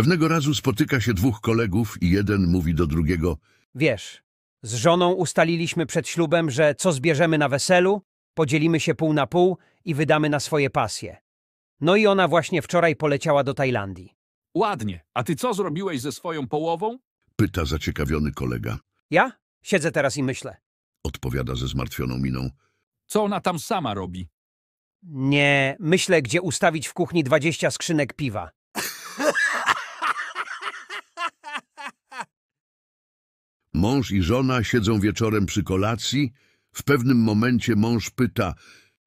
Pewnego razu spotyka się dwóch kolegów i jeden mówi do drugiego Wiesz, z żoną ustaliliśmy przed ślubem, że co zbierzemy na weselu, podzielimy się pół na pół i wydamy na swoje pasje. No i ona właśnie wczoraj poleciała do Tajlandii. Ładnie. A ty co zrobiłeś ze swoją połową? Pyta zaciekawiony kolega. Ja? Siedzę teraz i myślę. Odpowiada ze zmartwioną miną. Co ona tam sama robi? Nie, myślę, gdzie ustawić w kuchni 20 skrzynek piwa. Mąż i żona siedzą wieczorem przy kolacji. W pewnym momencie mąż pyta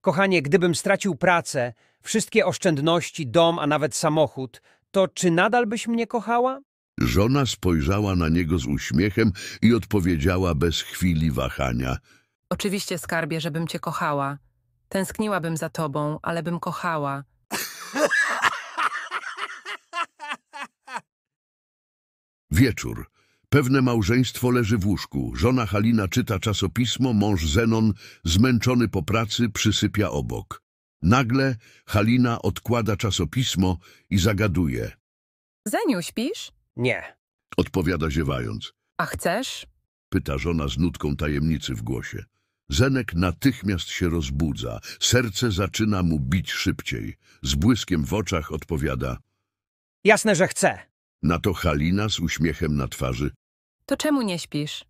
Kochanie, gdybym stracił pracę, wszystkie oszczędności, dom, a nawet samochód, to czy nadal byś mnie kochała? Żona spojrzała na niego z uśmiechem i odpowiedziała bez chwili wahania. Oczywiście, skarbie, żebym cię kochała. Tęskniłabym za tobą, ale bym kochała. Wieczór. Pewne małżeństwo leży w łóżku. Żona Halina czyta czasopismo, mąż Zenon, zmęczony po pracy, przysypia obok. Nagle Halina odkłada czasopismo i zagaduje. Zeniu, śpisz? Nie. Odpowiada ziewając. A chcesz? Pyta żona z nutką tajemnicy w głosie. Zenek natychmiast się rozbudza. Serce zaczyna mu bić szybciej. Z błyskiem w oczach odpowiada. Jasne, że chcę. Na to Halina z uśmiechem na twarzy. To czemu nie śpisz?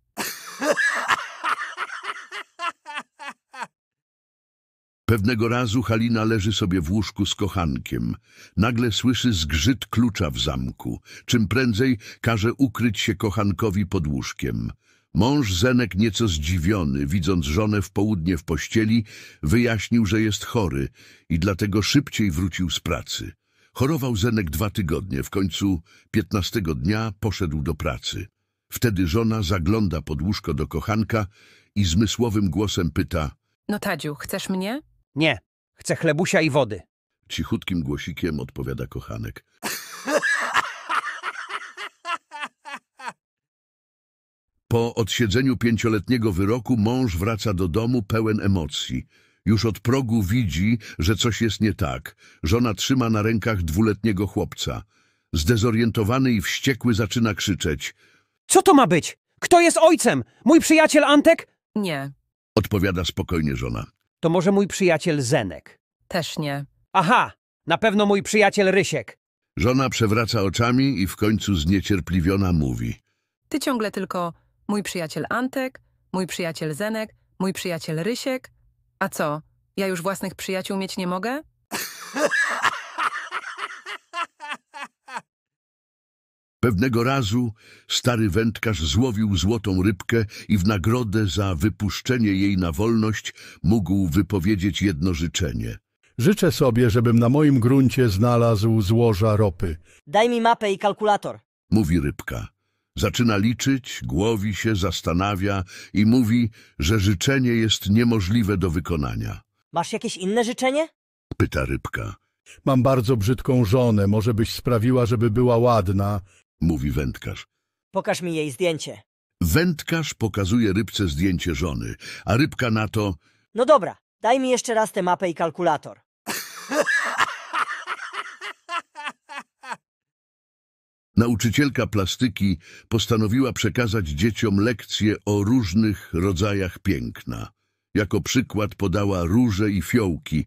Pewnego razu Halina leży sobie w łóżku z kochankiem. Nagle słyszy zgrzyt klucza w zamku. Czym prędzej każe ukryć się kochankowi pod łóżkiem. Mąż Zenek nieco zdziwiony, widząc żonę w południe w pościeli, wyjaśnił, że jest chory i dlatego szybciej wrócił z pracy. Chorował Zenek dwa tygodnie, w końcu piętnastego dnia poszedł do pracy. Wtedy żona zagląda pod łóżko do kochanka i zmysłowym głosem pyta No Tadziu, chcesz mnie? Nie, chcę chlebusia i wody. Cichutkim głosikiem odpowiada kochanek. Po odsiedzeniu pięcioletniego wyroku mąż wraca do domu pełen emocji. Już od progu widzi, że coś jest nie tak. Żona trzyma na rękach dwuletniego chłopca. Zdezorientowany i wściekły zaczyna krzyczeć – co to ma być? Kto jest ojcem? Mój przyjaciel Antek? Nie, Odpowiada spokojnie żona. To może mój przyjaciel Zenek. też nie. Aha, na pewno mój przyjaciel Rysiek. Żona przewraca oczami i w końcu zniecierpliwiona mówi. Ty ciągle tylko mój przyjaciel Antek, mój przyjaciel Zenek, mój przyjaciel Rysiek. A co, ja już własnych przyjaciół mieć nie mogę? Pewnego razu stary wędkarz złowił złotą rybkę i w nagrodę za wypuszczenie jej na wolność mógł wypowiedzieć jedno życzenie. Życzę sobie, żebym na moim gruncie znalazł złoża ropy, Daj mi mapę i kalkulator. Mówi rybka. Zaczyna liczyć, głowi się, zastanawia i mówi, że życzenie jest niemożliwe do wykonania. Masz jakieś inne życzenie? Pyta rybka. Mam bardzo brzydką żonę, może byś sprawiła, żeby była ładna mówi wędkarz. Pokaż mi jej zdjęcie. Wędkarz pokazuje rybce zdjęcie żony, a rybka na to... No dobra, daj mi jeszcze raz tę mapę i kalkulator. Nauczycielka plastyki postanowiła przekazać dzieciom lekcje o różnych rodzajach piękna. Jako przykład podała róże i fiołki,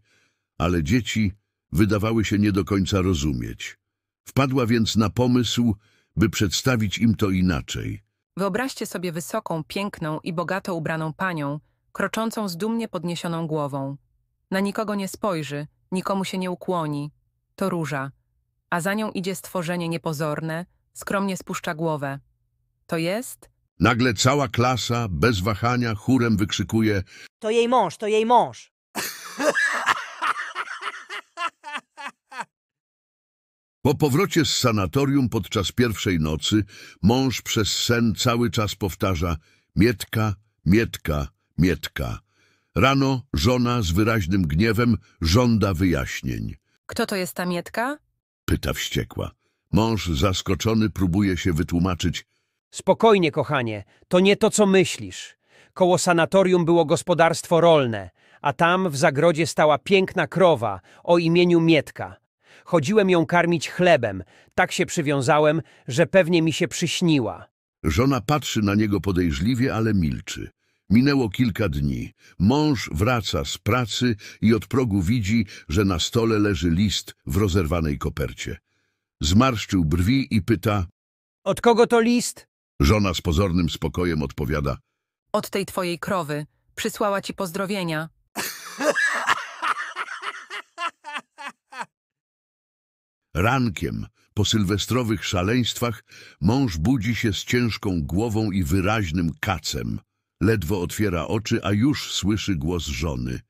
ale dzieci wydawały się nie do końca rozumieć. Wpadła więc na pomysł, by przedstawić im to inaczej. Wyobraźcie sobie wysoką, piękną i bogato ubraną panią, kroczącą z dumnie podniesioną głową. Na nikogo nie spojrzy, nikomu się nie ukłoni. To róża. A za nią idzie stworzenie niepozorne, skromnie spuszcza głowę. To jest? Nagle cała klasa, bez wahania, chórem wykrzykuje To jej mąż, to jej mąż! Po powrocie z sanatorium podczas pierwszej nocy mąż przez sen cały czas powtarza Mietka, Mietka, Mietka. Rano żona z wyraźnym gniewem żąda wyjaśnień. Kto to jest ta Mietka? Pyta wściekła. Mąż zaskoczony próbuje się wytłumaczyć. Spokojnie, kochanie, to nie to, co myślisz. Koło sanatorium było gospodarstwo rolne, a tam w zagrodzie stała piękna krowa o imieniu Mietka. Chodziłem ją karmić chlebem. Tak się przywiązałem, że pewnie mi się przyśniła. Żona patrzy na niego podejrzliwie, ale milczy. Minęło kilka dni. Mąż wraca z pracy i od progu widzi, że na stole leży list w rozerwanej kopercie. Zmarszczył brwi i pyta... Od kogo to list? Żona z pozornym spokojem odpowiada... Od tej twojej krowy. Przysłała ci pozdrowienia. Rankiem, po sylwestrowych szaleństwach, mąż budzi się z ciężką głową i wyraźnym kacem. Ledwo otwiera oczy, a już słyszy głos żony.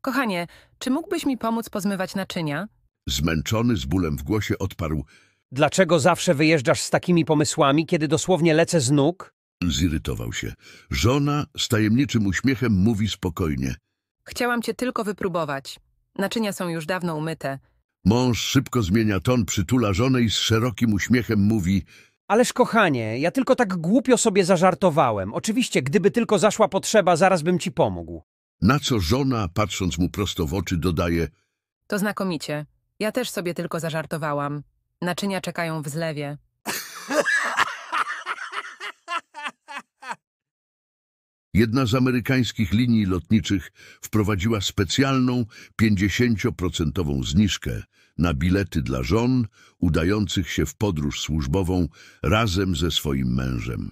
Kochanie, czy mógłbyś mi pomóc pozmywać naczynia? Zmęczony, z bólem w głosie odparł. Dlaczego zawsze wyjeżdżasz z takimi pomysłami, kiedy dosłownie lecę z nóg? Zirytował się. Żona z tajemniczym uśmiechem mówi spokojnie. Chciałam cię tylko wypróbować. Naczynia są już dawno umyte. Mąż szybko zmienia ton, przytula żonę i z szerokim uśmiechem mówi Ależ kochanie, ja tylko tak głupio sobie zażartowałem. Oczywiście, gdyby tylko zaszła potrzeba, zaraz bym ci pomógł. Na co żona, patrząc mu prosto w oczy, dodaje To znakomicie. Ja też sobie tylko zażartowałam. Naczynia czekają w zlewie. Jedna z amerykańskich linii lotniczych wprowadziła specjalną 50% zniżkę na bilety dla żon udających się w podróż służbową razem ze swoim mężem.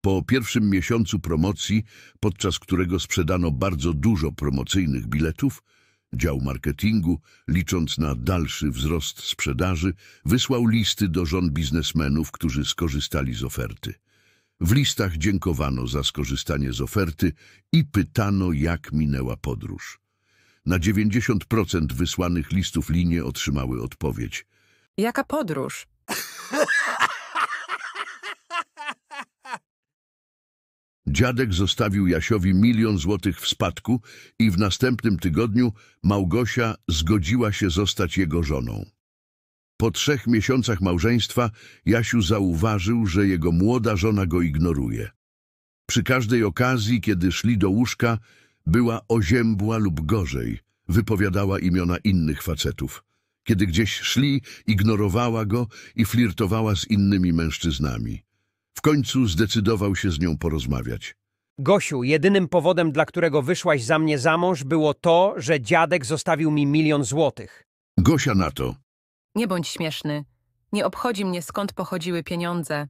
Po pierwszym miesiącu promocji, podczas którego sprzedano bardzo dużo promocyjnych biletów, dział marketingu, licząc na dalszy wzrost sprzedaży, wysłał listy do żon biznesmenów, którzy skorzystali z oferty. W listach dziękowano za skorzystanie z oferty i pytano, jak minęła podróż. Na 90% wysłanych listów linie otrzymały odpowiedź. Jaka podróż? Dziadek zostawił Jasiowi milion złotych w spadku i w następnym tygodniu Małgosia zgodziła się zostać jego żoną. Po trzech miesiącach małżeństwa Jasiu zauważył, że jego młoda żona go ignoruje. Przy każdej okazji, kiedy szli do łóżka, była oziębła lub gorzej, wypowiadała imiona innych facetów. Kiedy gdzieś szli, ignorowała go i flirtowała z innymi mężczyznami. W końcu zdecydował się z nią porozmawiać. Gosiu, jedynym powodem, dla którego wyszłaś za mnie za mąż, było to, że dziadek zostawił mi milion złotych. Gosia na to. Nie bądź śmieszny. Nie obchodzi mnie, skąd pochodziły pieniądze.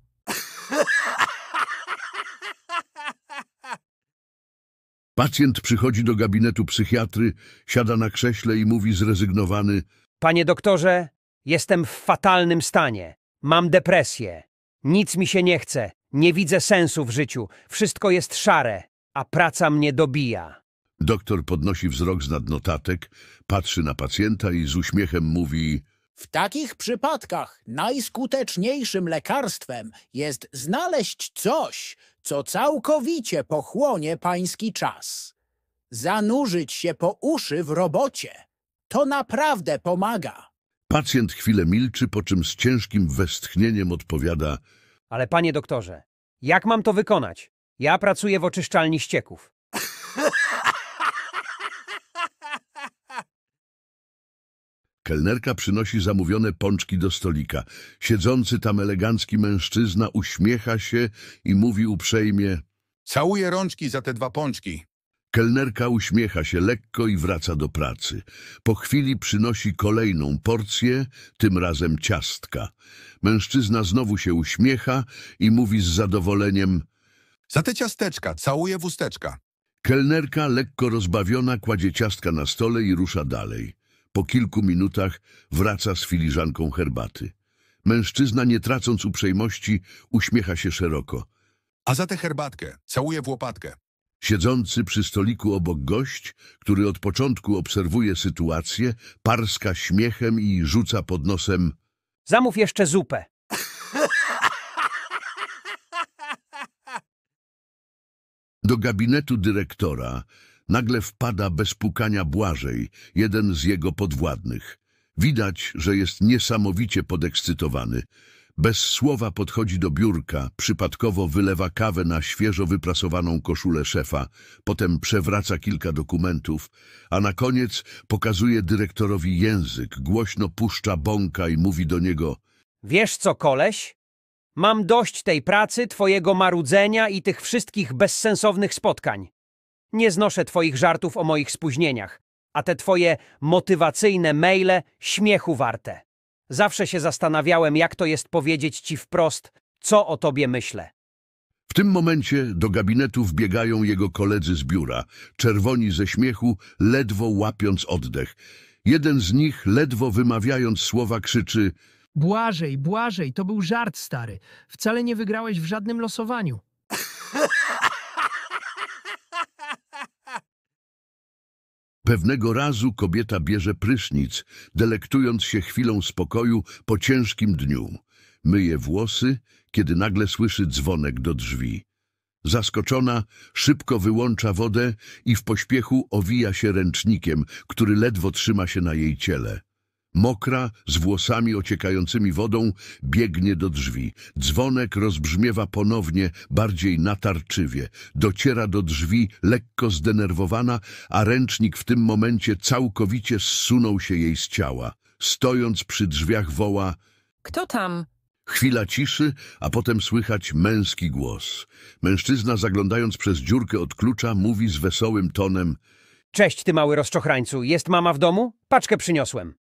Pacjent przychodzi do gabinetu psychiatry, siada na krześle i mówi zrezygnowany Panie doktorze, jestem w fatalnym stanie. Mam depresję. Nic mi się nie chce. Nie widzę sensu w życiu. Wszystko jest szare, a praca mnie dobija. Doktor podnosi wzrok z nadnotatek, notatek, patrzy na pacjenta i z uśmiechem mówi w takich przypadkach najskuteczniejszym lekarstwem jest znaleźć coś, co całkowicie pochłonie pański czas. Zanurzyć się po uszy w robocie. To naprawdę pomaga. Pacjent chwilę milczy, po czym z ciężkim westchnieniem odpowiada Ale panie doktorze, jak mam to wykonać? Ja pracuję w oczyszczalni ścieków. Kelnerka przynosi zamówione pączki do stolika. Siedzący tam elegancki mężczyzna uśmiecha się i mówi uprzejmie Całuję rączki za te dwa pączki. Kelnerka uśmiecha się lekko i wraca do pracy. Po chwili przynosi kolejną porcję, tym razem ciastka. Mężczyzna znowu się uśmiecha i mówi z zadowoleniem Za te ciasteczka, całuję wósteczka. Kelnerka, lekko rozbawiona, kładzie ciastka na stole i rusza dalej. Po kilku minutach wraca z filiżanką herbaty. Mężczyzna, nie tracąc uprzejmości, uśmiecha się szeroko. A za tę herbatkę całuje w łopatkę. Siedzący przy stoliku obok gość, który od początku obserwuje sytuację, parska śmiechem i rzuca pod nosem. Zamów jeszcze zupę. Do gabinetu dyrektora Nagle wpada bez pukania Błażej, jeden z jego podwładnych. Widać, że jest niesamowicie podekscytowany. Bez słowa podchodzi do biurka, przypadkowo wylewa kawę na świeżo wyprasowaną koszulę szefa, potem przewraca kilka dokumentów, a na koniec pokazuje dyrektorowi język, głośno puszcza bąka i mówi do niego Wiesz co, koleś? Mam dość tej pracy, twojego marudzenia i tych wszystkich bezsensownych spotkań. Nie znoszę twoich żartów o moich spóźnieniach, a te twoje motywacyjne maile śmiechu warte. Zawsze się zastanawiałem, jak to jest powiedzieć ci wprost, co o tobie myślę. W tym momencie do gabinetu wbiegają jego koledzy z biura, czerwoni ze śmiechu, ledwo łapiąc oddech. Jeden z nich, ledwo wymawiając słowa, krzyczy Błażej, Błażej, to był żart, stary. Wcale nie wygrałeś w żadnym losowaniu. Pewnego razu kobieta bierze prysznic, delektując się chwilą spokoju po ciężkim dniu. Myje włosy, kiedy nagle słyszy dzwonek do drzwi. Zaskoczona, szybko wyłącza wodę i w pośpiechu owija się ręcznikiem, który ledwo trzyma się na jej ciele. Mokra, z włosami ociekającymi wodą, biegnie do drzwi. Dzwonek rozbrzmiewa ponownie, bardziej natarczywie. Dociera do drzwi, lekko zdenerwowana, a ręcznik w tym momencie całkowicie zsunął się jej z ciała. Stojąc przy drzwiach woła Kto tam? Chwila ciszy, a potem słychać męski głos. Mężczyzna, zaglądając przez dziurkę od klucza, mówi z wesołym tonem Cześć, ty mały rozczochrańcu, jest mama w domu? Paczkę przyniosłem.